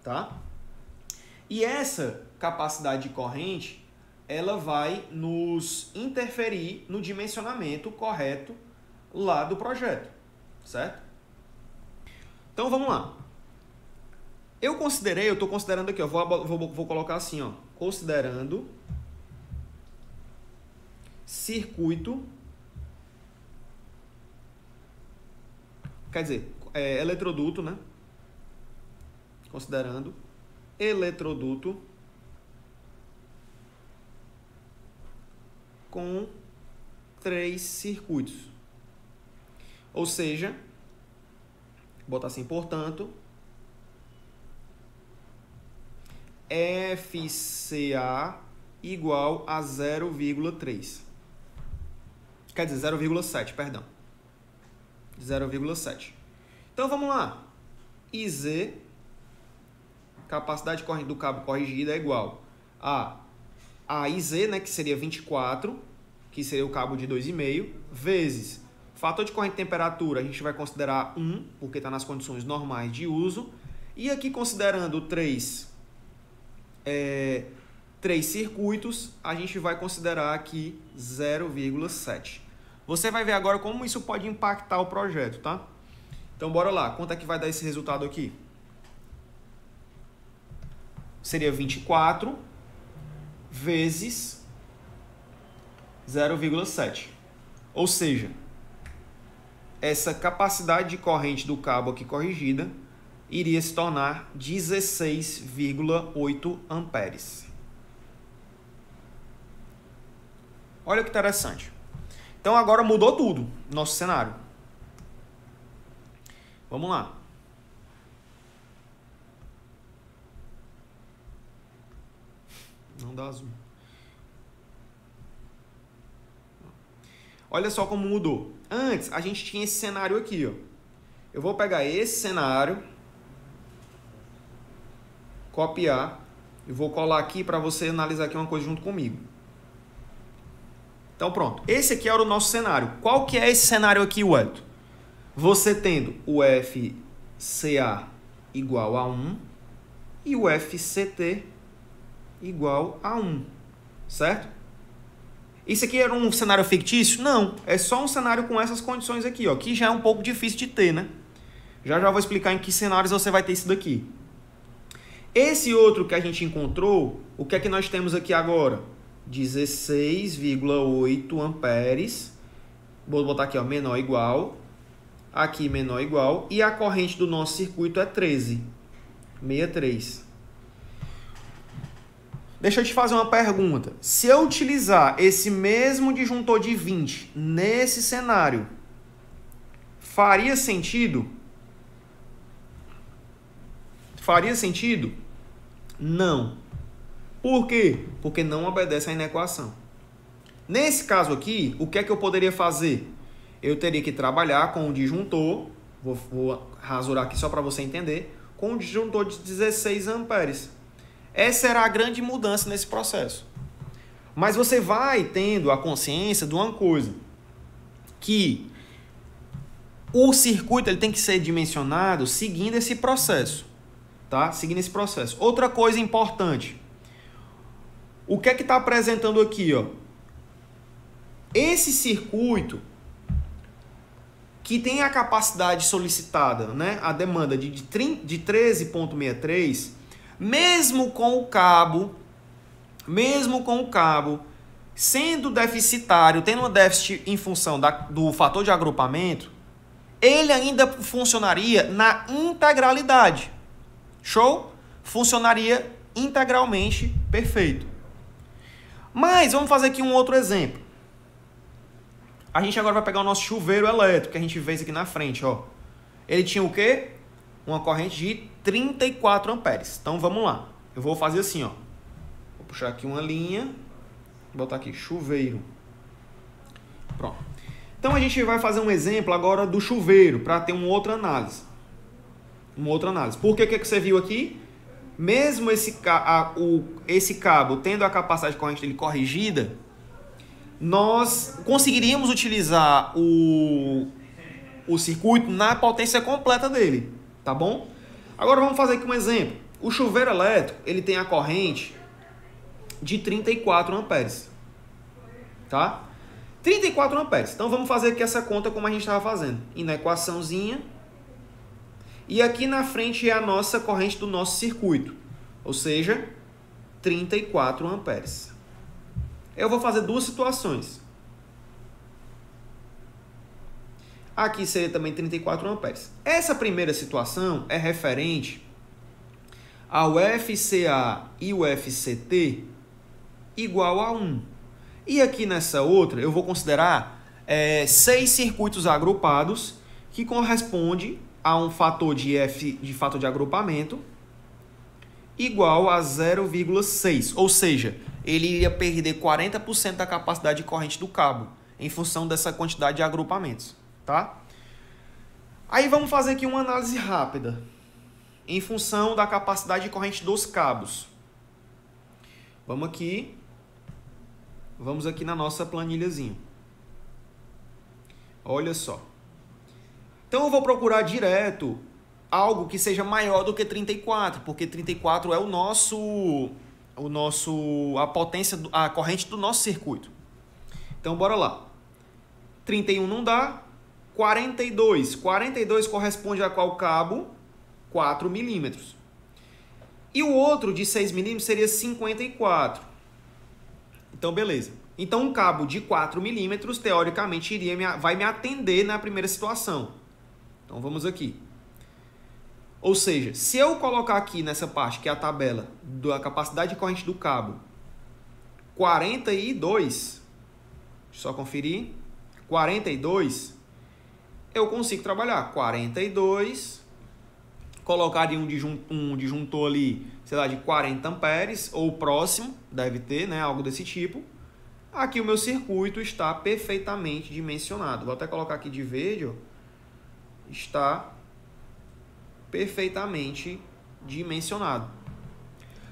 tá? E essa capacidade de corrente, ela vai nos interferir no dimensionamento correto lá do projeto, certo? Então vamos lá. Eu considerei, eu estou considerando aqui, ó, vou, vou, vou colocar assim, ó, considerando circuito, quer dizer, é, eletroduto, né? Considerando eletroduto com três circuitos. Ou seja, botar assim, portanto, FCA igual a 0,3. Quer dizer, 0,7, perdão. 0,7. Então vamos lá. IZ, capacidade do cabo corrigida, é igual a, a IZ, né, que seria 24, que seria o cabo de 2,5, vezes fator de corrente e temperatura, a gente vai considerar 1, porque está nas condições normais de uso. E aqui considerando 3 é, três circuitos, a gente vai considerar aqui 0,7. Você vai ver agora como isso pode impactar o projeto, tá? Então bora lá, quanto é que vai dar esse resultado aqui? Seria 24 vezes 0,7. Ou seja, essa capacidade de corrente do cabo aqui corrigida iria se tornar 16,8 amperes. Olha que interessante. Então agora mudou tudo, nosso cenário. Vamos lá. Não dá zoom. Olha só como mudou. Antes a gente tinha esse cenário aqui, ó. Eu vou pegar esse cenário copiar e vou colar aqui para você analisar aqui uma coisa junto comigo. Então pronto, esse aqui era o nosso cenário. Qual que é esse cenário aqui, Wellington? Você tendo o FCA igual a 1 e o FCT igual a 1, certo? Isso aqui era um cenário fictício? Não, é só um cenário com essas condições aqui, ó, que já é um pouco difícil de ter, né? Já já vou explicar em que cenários você vai ter isso daqui. Esse outro que a gente encontrou, o que é que nós temos aqui agora? 16,8 amperes. Vou botar aqui, ó, menor igual. Aqui, menor igual. E a corrente do nosso circuito é 13. 63. Deixa eu te fazer uma pergunta. Se eu utilizar esse mesmo disjuntor de 20 nesse cenário, faria sentido? Faria sentido? Não. Por quê? Porque não obedece à inequação. Nesse caso aqui, o que é que eu poderia fazer? Eu teria que trabalhar com o disjuntor, vou, vou rasurar aqui só para você entender, com o disjuntor de 16 amperes. Essa era a grande mudança nesse processo. Mas você vai tendo a consciência de uma coisa, que o circuito ele tem que ser dimensionado seguindo esse processo tá? Seguindo esse processo. Outra coisa importante. O que é que está apresentando aqui, ó? Esse circuito que tem a capacidade solicitada, né, a demanda de, de, 13.63, mesmo com o cabo, mesmo com o cabo sendo deficitário, tendo um déficit em função da, do fator de agrupamento, ele ainda funcionaria na integralidade. Show? Funcionaria integralmente perfeito. Mas vamos fazer aqui um outro exemplo. A gente agora vai pegar o nosso chuveiro elétrico que a gente fez aqui na frente, ó. Ele tinha o quê? Uma corrente de 34 amperes. Então vamos lá. Eu vou fazer assim, ó. Vou puxar aqui uma linha, botar aqui chuveiro. Pronto. Então a gente vai fazer um exemplo agora do chuveiro para ter uma outra análise uma outra análise. Por que, que você é viu aqui? Mesmo esse, a, o, esse cabo tendo a capacidade de corrente dele corrigida, nós conseguiríamos utilizar o, o circuito na potência completa dele, tá bom? Agora vamos fazer aqui um exemplo. O chuveiro elétrico, ele tem a corrente de 34 amperes, tá? 34 amperes. Então vamos fazer aqui essa conta como a gente estava fazendo. E na equaçãozinha, e aqui na frente é a nossa corrente do nosso circuito, ou seja, 34 amperes. Eu vou fazer duas situações. Aqui seria também 34 amperes. Essa primeira situação é referente ao FCA e o FCT igual a 1. E aqui nessa outra eu vou considerar é, seis circuitos agrupados que corresponde a um fator de F de fato de agrupamento igual a 0,6, ou seja, ele iria perder 40% da capacidade de corrente do cabo em função dessa quantidade de agrupamentos, tá? Aí vamos fazer aqui uma análise rápida em função da capacidade de corrente dos cabos. Vamos aqui. Vamos aqui na nossa planilhazinha. Olha só. Então eu vou procurar direto algo que seja maior do que 34, porque 34 é o nosso o nosso a potência a corrente do nosso circuito. Então bora lá. 31 não dá. 42. 42 corresponde a qual cabo? 4 milímetros. E o outro de 6 milímetros seria 54. Então, beleza. Então, um cabo de 4 milímetros, teoricamente, iria me, vai me atender na primeira situação. Então vamos aqui. Ou seja, se eu colocar aqui nessa parte, que é a tabela da capacidade de corrente do cabo, 42, só conferir, 42, eu consigo trabalhar 42, colocar um, disjun um disjuntor ali, sei lá, de 40 amperes, ou próximo, deve ter, né, algo desse tipo. Aqui o meu circuito está perfeitamente dimensionado. Vou até colocar aqui de verde, ó está perfeitamente dimensionado.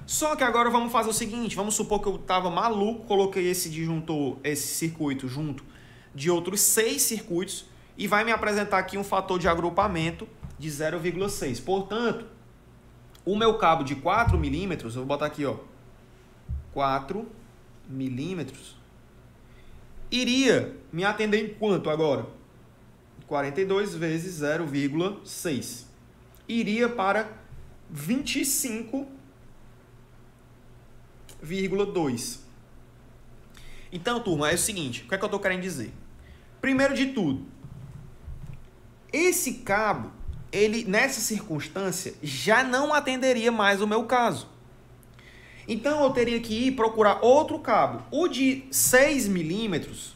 Só que agora vamos fazer o seguinte, vamos supor que eu estava maluco, coloquei esse disjuntor, esse circuito junto de outros seis circuitos e vai me apresentar aqui um fator de agrupamento de 0,6. Portanto, o meu cabo de 4 milímetros, eu vou botar aqui, ó, 4 milímetros, iria me atender em quanto agora? 42 vezes 0,6. Iria para 25,2. Então, turma, é o seguinte, o que é que eu estou querendo dizer? Primeiro de tudo, esse cabo, ele nessa circunstância já não atenderia mais o meu caso. Então eu teria que ir procurar outro cabo. O de 6 milímetros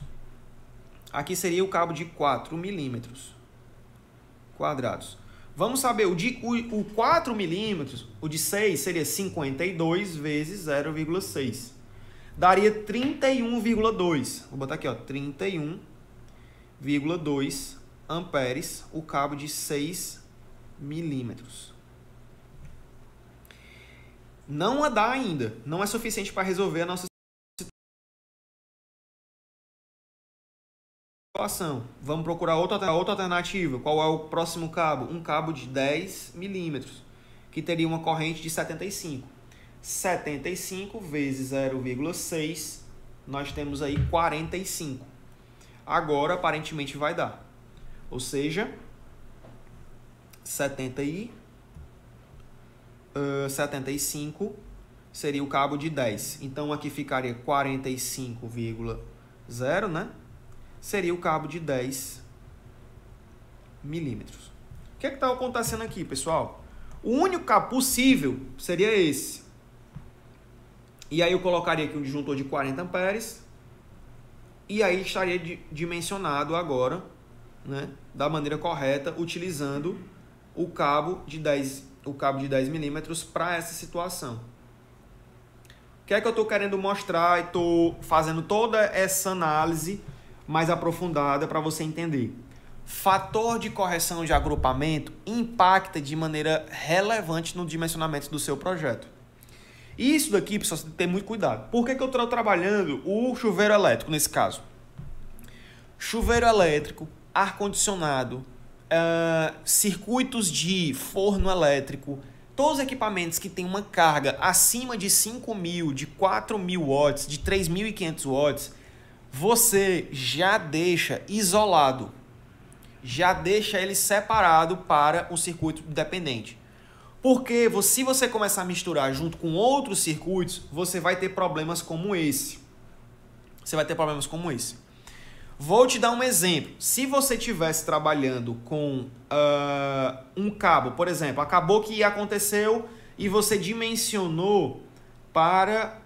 Aqui seria o cabo de 4 milímetros quadrados. Vamos saber, o, de, o, o 4 milímetros, o de 6, seria 52 vezes 0,6. Daria 31,2. Vou botar aqui, ó, 31,2 amperes o cabo de 6 milímetros. Não a dá ainda. Não é suficiente para resolver a nossa Vamos procurar outra, outra alternativa. Qual é o próximo cabo? Um cabo de 10 milímetros, que teria uma corrente de 75. 75 vezes 0,6, nós temos aí 45. Agora, aparentemente, vai dar. Ou seja, 70 e, uh, 75 seria o cabo de 10. Então, aqui ficaria 45,0, né? seria o cabo de 10 milímetros. O que é está acontecendo aqui, pessoal? O único cabo possível seria esse. E aí eu colocaria aqui um disjuntor de 40 amperes. E aí estaria dimensionado agora, né, da maneira correta, utilizando o cabo de 10, o cabo de 10 milímetros para essa situação. O que é que eu estou querendo mostrar e estou fazendo toda essa análise mais aprofundada para você entender. Fator de correção de agrupamento impacta de maneira relevante no dimensionamento do seu projeto. Isso daqui precisa ter muito cuidado. Por que, que eu estou trabalhando o chuveiro elétrico nesse caso? Chuveiro elétrico, ar-condicionado, uh, circuitos de forno elétrico, todos os equipamentos que têm uma carga acima de 5.000, de 4.000 watts, de 3.500 watts, você já deixa isolado, já deixa ele separado para o circuito dependente. Porque se você começar a misturar junto com outros circuitos, você vai ter problemas como esse. Você vai ter problemas como esse. Vou te dar um exemplo. Se você estivesse trabalhando com uh, um cabo, por exemplo, acabou que aconteceu e você dimensionou para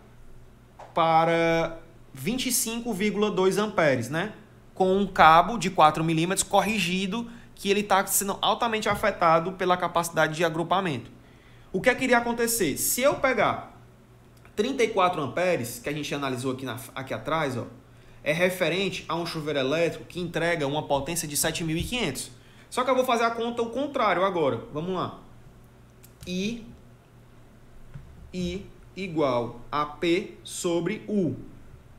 para 25,2 amperes, né? Com um cabo de 4 milímetros corrigido que ele está sendo altamente afetado pela capacidade de agrupamento. O que é que iria acontecer? Se eu pegar 34 amperes, que a gente analisou aqui, na, aqui atrás, ó, é referente a um chuveiro elétrico que entrega uma potência de 7.500. Só que eu vou fazer a conta o contrário agora. Vamos lá. I, I igual a P sobre U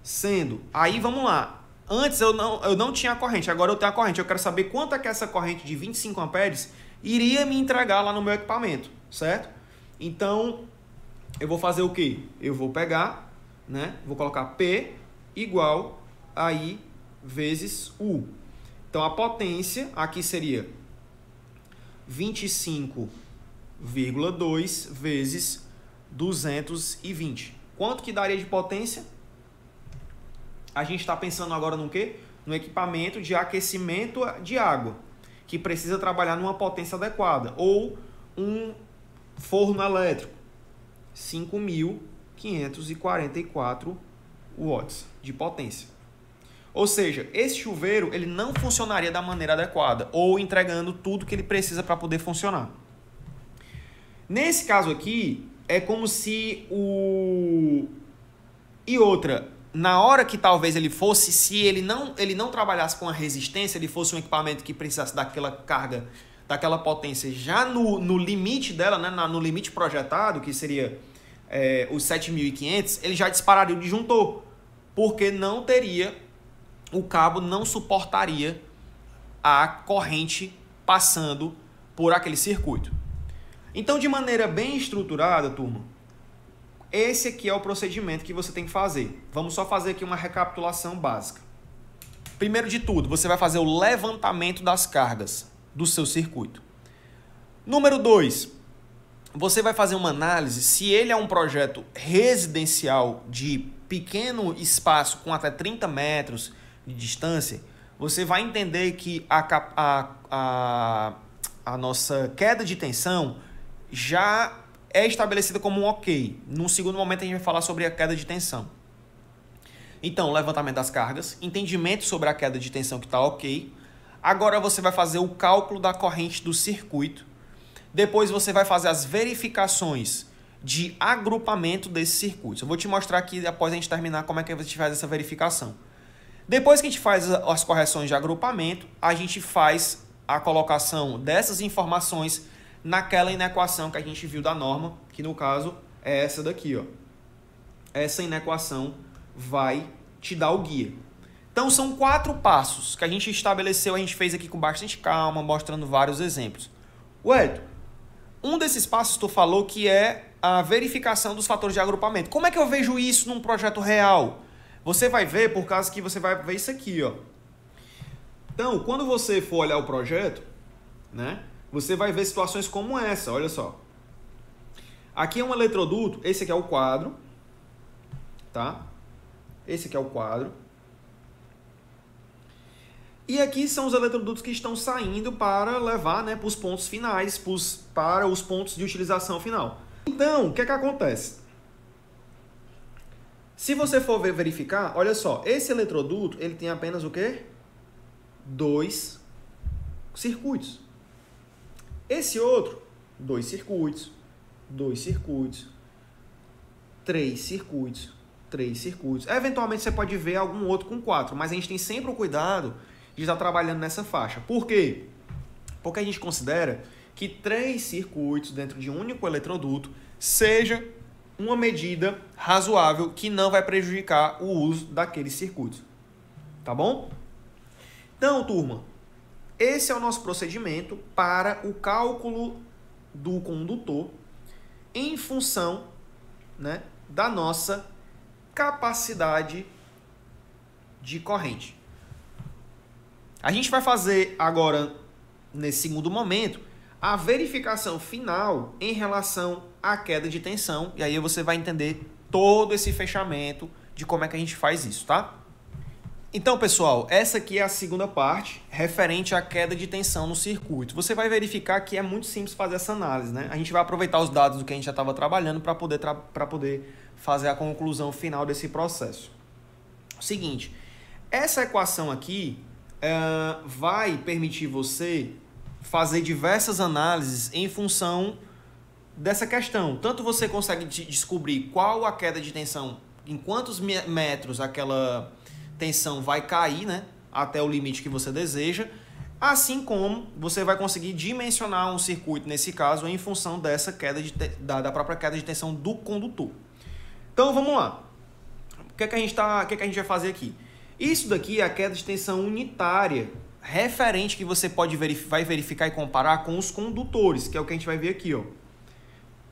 sendo. Aí vamos lá. Antes eu não, eu não tinha a corrente, agora eu tenho a corrente. Eu quero saber quanto é que essa corrente de 25 amperes iria me entregar lá no meu equipamento, certo? Então, eu vou fazer o que? Eu vou pegar, né? Vou colocar P igual a I vezes U. Então, a potência aqui seria 25,2 vezes 220. Quanto que daria de potência? a gente está pensando agora no quê? No equipamento de aquecimento de água, que precisa trabalhar numa potência adequada. Ou um forno elétrico, 5.544 watts de potência. Ou seja, esse chuveiro ele não funcionaria da maneira adequada ou entregando tudo que ele precisa para poder funcionar. Nesse caso aqui, é como se o. E outra, na hora que talvez ele fosse, se ele não, ele não trabalhasse com a resistência, ele fosse um equipamento que precisasse daquela carga, daquela potência já no, no limite dela, né, no limite projetado, que seria é, os 7.500, ele já dispararia o disjuntor, porque não teria, o cabo não suportaria a corrente passando por aquele circuito. Então, de maneira bem estruturada, turma, esse aqui é o procedimento que você tem que fazer. Vamos só fazer aqui uma recapitulação básica. Primeiro de tudo, você vai fazer o levantamento das cargas do seu circuito. Número 2, você vai fazer uma análise se ele é um projeto residencial de pequeno espaço com até 30 metros de distância, você vai entender que a, a, a, a nossa queda de tensão já é estabelecida como um ok. No segundo momento, a gente vai falar sobre a queda de tensão. Então, levantamento das cargas, entendimento sobre a queda de tensão que está ok. Agora você vai fazer o cálculo da corrente do circuito. Depois você vai fazer as verificações de agrupamento desse circuito. Eu vou te mostrar aqui após a gente terminar como é que a gente faz essa verificação. Depois que a gente faz as correções de agrupamento, a gente faz a colocação dessas informações naquela inequação que a gente viu da norma, que no caso é essa daqui, ó. Essa inequação vai te dar o guia. Então são quatro passos que a gente estabeleceu, a gente fez aqui com bastante calma, mostrando vários exemplos. Ué, um desses passos tu falou que é a verificação dos fatores de agrupamento. Como é que eu vejo isso num projeto real? Você vai ver por causa que você vai ver isso aqui, ó. Então, quando você for olhar o projeto, né? você vai ver situações como essa, olha só. Aqui é um eletroduto, esse aqui é o quadro, tá? Esse aqui é o quadro. E aqui são os eletrodutos que estão saindo para levar né, para os pontos finais, pros, para os pontos de utilização final. Então, o que, é que acontece? Se você for verificar, olha só, esse eletroduto ele tem apenas o quê? Dois circuitos. Esse outro, dois circuitos, dois circuitos, três circuitos, três circuitos. Eventualmente você pode ver algum outro com quatro, mas a gente tem sempre o cuidado de estar trabalhando nessa faixa. Por quê? Porque a gente considera que três circuitos dentro de um único eletroduto seja uma medida razoável que não vai prejudicar o uso daqueles circuitos. Tá bom? Então, turma, esse é o nosso procedimento para o cálculo do condutor em função né, da nossa capacidade de corrente. A gente vai fazer agora, nesse segundo momento, a verificação final em relação à queda de tensão. E aí você vai entender todo esse fechamento de como é que a gente faz isso, tá? Então, pessoal, essa aqui é a segunda parte referente à queda de tensão no circuito. Você vai verificar que é muito simples fazer essa análise, né? A gente vai aproveitar os dados do que a gente já estava trabalhando para poder, tra poder fazer a conclusão final desse processo. Seguinte, essa equação aqui uh, vai permitir você fazer diversas análises em função dessa questão. Tanto você consegue descobrir qual a queda de tensão, em quantos metros aquela tensão vai cair, né? Até o limite que você deseja. Assim como você vai conseguir dimensionar um circuito, nesse caso, em função dessa queda de da, da própria queda de tensão do condutor. Então vamos lá. O que, é que, a gente tá, o que, é que a gente vai fazer aqui? Isso daqui é a queda de tensão unitária referente que você pode verif, vai verificar e comparar com os condutores, que é o que a gente vai ver aqui, ó.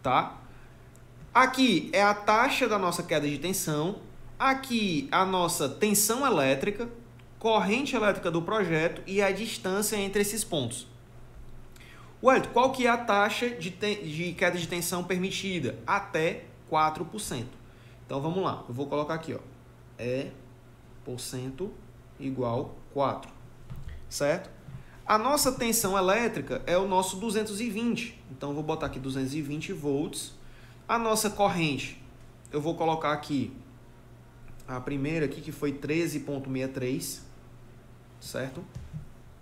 Tá? Aqui é a taxa da nossa queda de tensão Aqui a nossa tensão elétrica, corrente elétrica do projeto e a distância entre esses pontos. Wellington, qual que é a taxa de, de queda de tensão permitida? Até 4%. Então vamos lá, eu vou colocar aqui, ó. É por cento igual 4. Certo? A nossa tensão elétrica é o nosso 220. Então vou botar aqui 220 volts. A nossa corrente, eu vou colocar aqui a primeira aqui que foi 13.63, certo?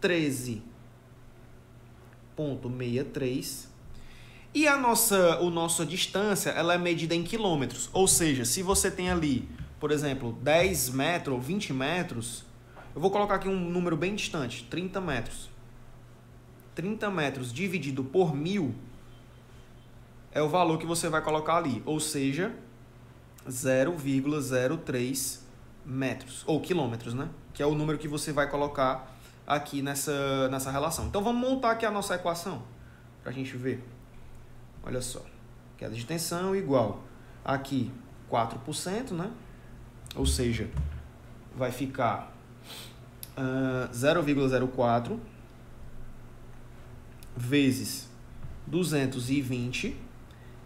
13.63. E a nossa, o nossa distância, ela é medida em quilômetros. Ou seja, se você tem ali, por exemplo, 10 metros ou 20 metros, eu vou colocar aqui um número bem distante, 30 metros. 30 metros dividido por mil é o valor que você vai colocar ali. Ou seja, 0,03 metros, ou quilômetros, né? Que é o número que você vai colocar aqui nessa, nessa relação. Então vamos montar aqui a nossa equação para a gente ver. Olha só, queda de tensão igual aqui 4%, né? Ou seja, vai ficar uh, ah, 0,04 vezes 220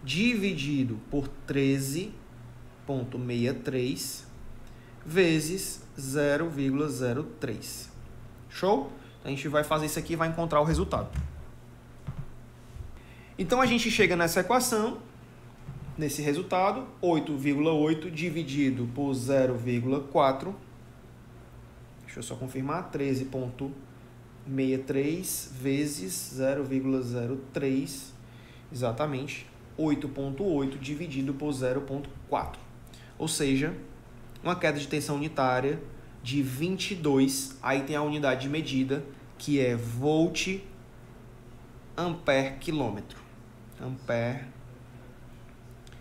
dividido por 13 0,63 vezes 0,03. Show? Então, a gente vai fazer isso aqui e vai encontrar o resultado. Então a gente chega nessa equação, nesse resultado, 8,8 dividido por 0,4. Deixa eu só confirmar, 13,63 vezes 0,03, exatamente, 8,8 dividido por 0,4. Ou seja, uma queda de tensão unitária de 22, aí tem a unidade de medida, que é volt ampere quilômetro. Ampere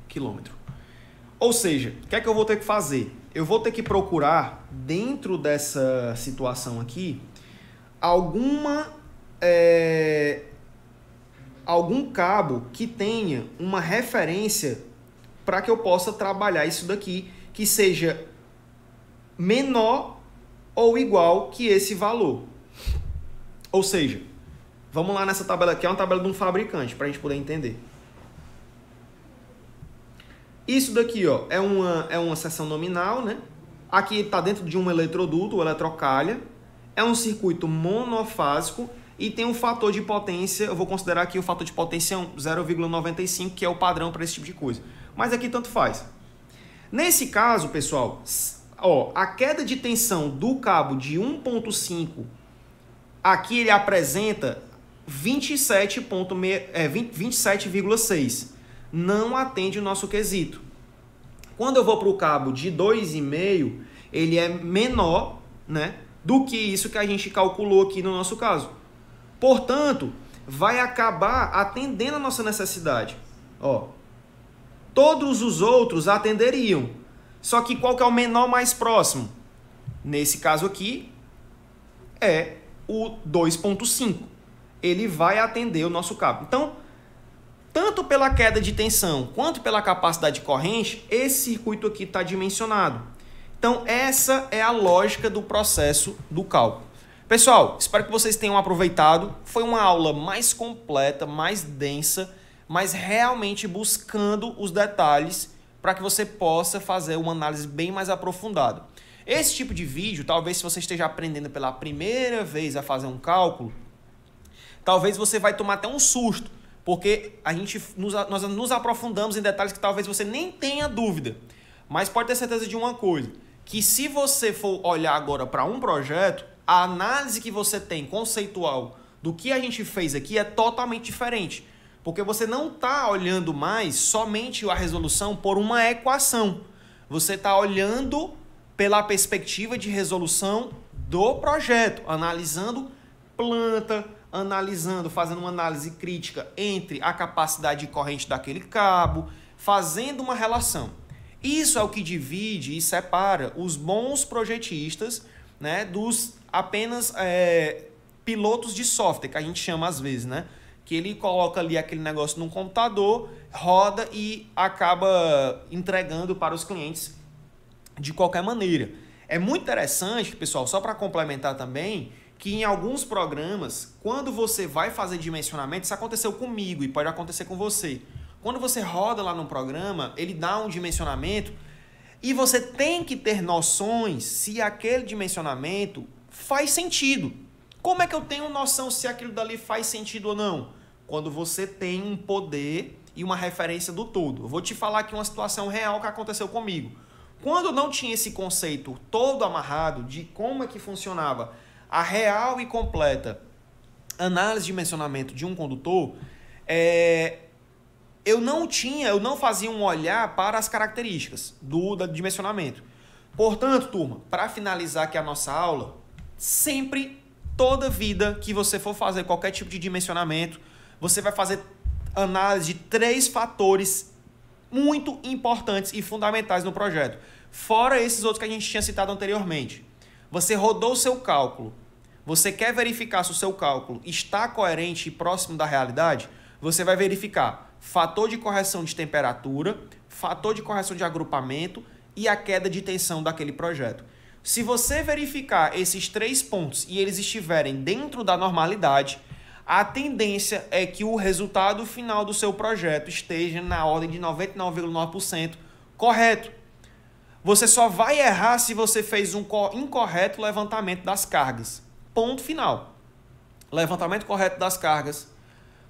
quilômetro. Ou seja, o que é que eu vou ter que fazer? Eu vou ter que procurar, dentro dessa situação aqui, alguma é, algum cabo que tenha uma referência para que eu possa trabalhar isso daqui que seja menor ou igual que esse valor. Ou seja, vamos lá nessa tabela aqui, é uma tabela de um fabricante para a gente poder entender. Isso daqui ó, é, uma, é uma seção nominal, né? Aqui está dentro de um eletroduto, ou eletrocalha. É um circuito monofásico e tem um fator de potência, eu vou considerar aqui o fator de potência 0,95, que é o padrão para esse tipo de coisa. Mas aqui tanto faz. Nesse caso, pessoal, ó, a queda de tensão do cabo de 1.5, aqui ele apresenta 27,6. É, 27, Não atende o nosso quesito. Quando eu vou para o cabo de 2,5, ele é menor né, do que isso que a gente calculou aqui no nosso caso. Portanto, vai acabar atendendo a nossa necessidade. Ó, Todos os outros atenderiam. Só que qual que é o menor mais próximo? Nesse caso aqui, é o 2.5. Ele vai atender o nosso cabo. Então, tanto pela queda de tensão quanto pela capacidade de corrente, esse circuito aqui está dimensionado. Então, essa é a lógica do processo do cálculo. Pessoal, espero que vocês tenham aproveitado. Foi uma aula mais completa, mais densa mas realmente buscando os detalhes para que você possa fazer uma análise bem mais aprofundada. Esse tipo de vídeo, talvez se você esteja aprendendo pela primeira vez a fazer um cálculo, talvez você vai tomar até um susto, porque a gente nos, nós nos aprofundamos em detalhes que talvez você nem tenha dúvida. Mas pode ter certeza de uma coisa, que se você for olhar agora para um projeto, a análise que você tem conceitual do que a gente fez aqui é totalmente diferente. Porque você não está olhando mais somente a resolução por uma equação. Você está olhando pela perspectiva de resolução do projeto, analisando planta, analisando, fazendo uma análise crítica entre a capacidade de corrente daquele cabo, fazendo uma relação. Isso é o que divide e separa os bons projetistas né, dos apenas é, pilotos de software, que a gente chama às vezes, né? que ele coloca ali aquele negócio num computador, roda e acaba entregando para os clientes de qualquer maneira. É muito interessante, pessoal, só para complementar também, que em alguns programas, quando você vai fazer dimensionamento, isso aconteceu comigo e pode acontecer com você. Quando você roda lá no programa, ele dá um dimensionamento e você tem que ter noções se aquele dimensionamento faz sentido. Como é que eu tenho noção se aquilo dali faz sentido ou não? Quando você tem um poder e uma referência do todo. Eu vou te falar aqui uma situação real que aconteceu comigo. Quando não tinha esse conceito todo amarrado de como é que funcionava a real e completa análise de dimensionamento de um condutor, é, eu não tinha, eu não fazia um olhar para as características do, do dimensionamento. Portanto, turma, para finalizar aqui a nossa aula, sempre toda vida que você for fazer qualquer tipo de dimensionamento, você vai fazer análise de três fatores muito importantes e fundamentais no projeto. Fora esses outros que a gente tinha citado anteriormente. Você rodou o seu cálculo. Você quer verificar se o seu cálculo está coerente e próximo da realidade? Você vai verificar fator de correção de temperatura, fator de correção de agrupamento e a queda de tensão daquele projeto. Se você verificar esses três pontos e eles estiverem dentro da normalidade, a tendência é que o resultado final do seu projeto esteja na ordem de 99,9% correto. Você só vai errar se você fez um incorreto levantamento das cargas. Ponto final. Levantamento correto das cargas,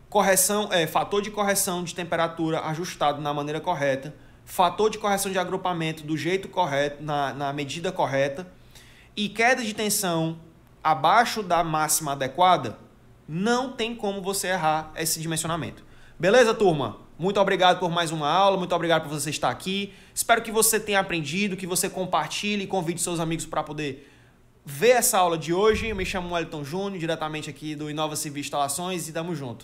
correção, é, fator de correção de temperatura ajustado na maneira correta fator de correção de agrupamento do jeito correto, na, na medida correta, e queda de tensão abaixo da máxima adequada, não tem como você errar esse dimensionamento. Beleza, turma? Muito obrigado por mais uma aula, muito obrigado por você estar aqui. Espero que você tenha aprendido, que você compartilhe e convide seus amigos para poder ver essa aula de hoje. Eu me chamo Wellington Júnior, diretamente aqui do Inova Civil Instalações e tamo junto.